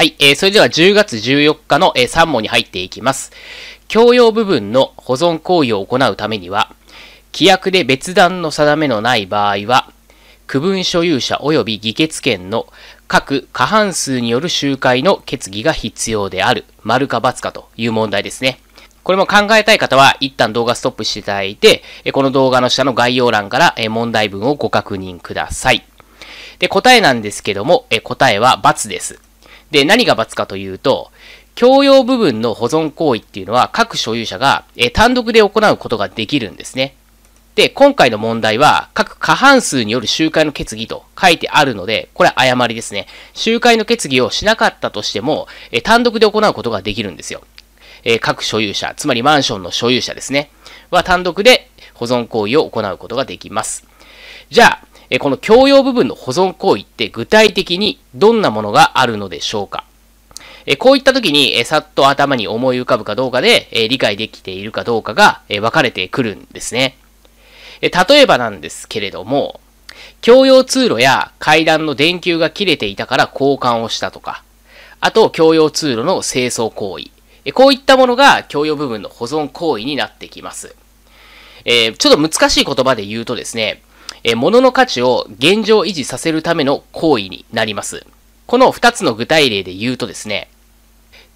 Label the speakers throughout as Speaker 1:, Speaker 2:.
Speaker 1: はい、えー、それでは10月14日の、えー、3問に入っていきます。教養部分の保存行為を行うためには、規約で別段の定めのない場合は、区分所有者及び議決権の各過半数による集会の決議が必要である、丸か×かという問題ですね。これも考えたい方は一旦動画ストップしていただいて、この動画の下の概要欄から問題文をご確認ください。で、答えなんですけども、答えは×です。で、何が罰かというと、共用部分の保存行為っていうのは各所有者が、え単独で行うことができるんですね。で、今回の問題は、各過半数による集会の決議と書いてあるので、これは誤りですね。集会の決議をしなかったとしても、え単独で行うことができるんですよ。え各所有者、つまりマンションの所有者ですね。は単独で保存行為を行うことができます。じゃあ、えこの共用部分の保存行為って具体的にどんなものがあるのでしょうかえこういった時に、えさっと頭に思い浮かぶかどうかで、え理解できているかどうかが、え分かれてくるんですね。え例えばなんですけれども、共用通路や階段の電球が切れていたから交換をしたとか、あと共用通路の清掃行為、えこういったものが共用部分の保存行為になってきます。えー、ちょっと難しい言葉で言うとですね、え物の価値を現状維持させるための行為になります。この二つの具体例で言うとですね、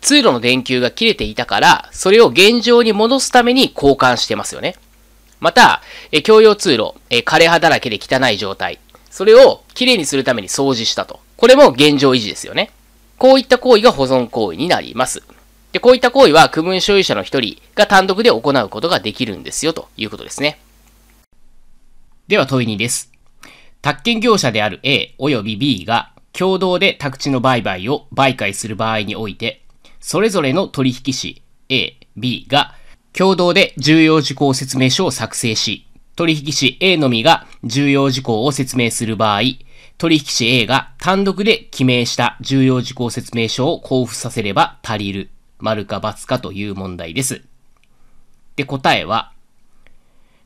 Speaker 1: 通路の電球が切れていたから、それを現状に戻すために交換してますよね。また、え共用通路、え枯れ葉だらけで汚い状態。それをきれいにするために掃除したと。これも現状維持ですよね。こういった行為が保存行為になります。で、こういった行為は区分所有者の一人が単独で行うことができるんですよということですね。では問い2です。宅建業者である A 及び B が共同で宅地の売買を売買する場合において、それぞれの取引士 A、B が共同で重要事項説明書を作成し、取引士 A のみが重要事項を説明する場合、取引士 A が単独で記名した重要事項説明書を交付させれば足りる。丸か×かという問題です。で、答えは、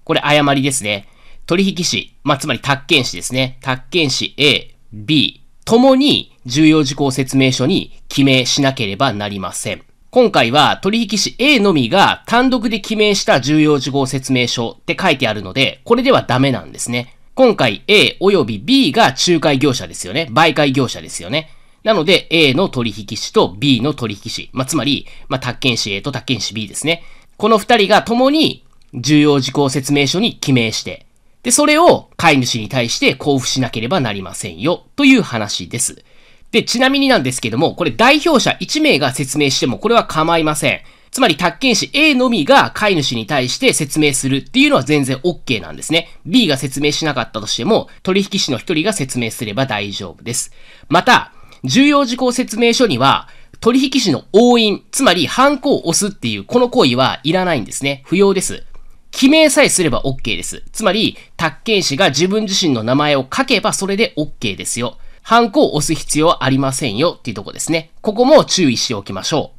Speaker 1: これ誤りですね。取引士、まあ、つまり宅建士ですね。宅建士 A、B、ともに重要事項説明書に記名しなければなりません。今回は取引士 A のみが単独で記名した重要事項説明書って書いてあるので、これではダメなんですね。今回 A 及び B が仲介業者ですよね。媒介業者ですよね。なので A の取引士と B の取引士。まあ、つまり、まあ、宅建士 A と宅建士 B ですね。この二人が共に重要事項説明書に記名して、で、それを飼い主に対して交付しなければなりませんよ、という話です。で、ちなみになんですけども、これ代表者1名が説明してもこれは構いません。つまり、宅建士 A のみが飼い主に対して説明するっていうのは全然 OK なんですね。B が説明しなかったとしても、取引士の1人が説明すれば大丈夫です。また、重要事項説明書には、取引士の押印、つまり、ハンコを押すっていう、この行為はいらないんですね。不要です。記名さえすれば OK です。つまり、宅建士が自分自身の名前を書けばそれで OK ですよ。ハンコを押す必要はありませんよっていうとこですね。ここも注意しておきましょ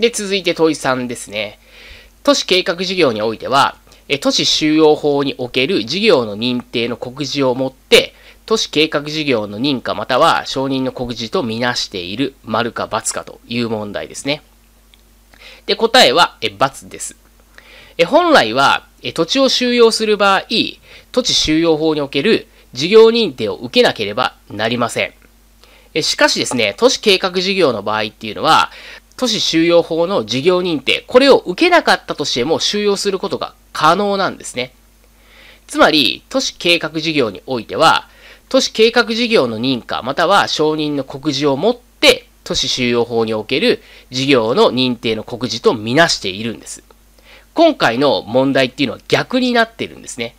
Speaker 1: う。で、続いて問い3ですね。都市計画事業においては、え都市収容法における事業の認定の告示をもって、都市計画事業の認可または承認の告示とみなしている丸か×かという問題ですね。で、答えは、え、×です。え本来は、え土地を収容する場合、土地収用法における事業認定を受けなければなりません。えしかしですね、都市計画事業の場合っていうのは、都市収容法の事業認定、これを受けなかったとしても収容することが可能なんですね。つまり、都市計画事業においては、都市計画事業の認可または承認の告示を持って、都市収容法における事業の認定の告示とみなしているんです。今回の問題っていうのは逆になってるんですね。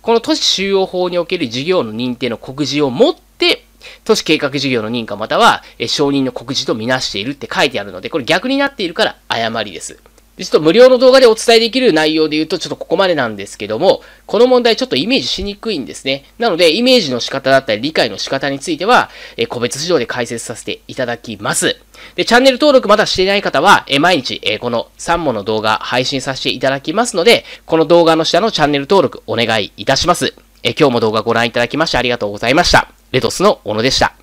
Speaker 1: この都市収容法における事業の認定の告示を持って、都市計画事業の認可または、え承認の告示とみなしているって書いてあるので、これ逆になっているから誤りです。でちょっと無料の動画でお伝えできる内容で言うと、ちょっとここまでなんですけども、この問題ちょっとイメージしにくいんですね。なので、イメージの仕方だったり、理解の仕方については、え個別指導で解説させていただきます。で、チャンネル登録まだしていない方は、え毎日、えこの3本の動画配信させていただきますので、この動画の下のチャンネル登録お願いいたします。え今日も動画ご覧いただきましてありがとうございました。レトスの小野でした。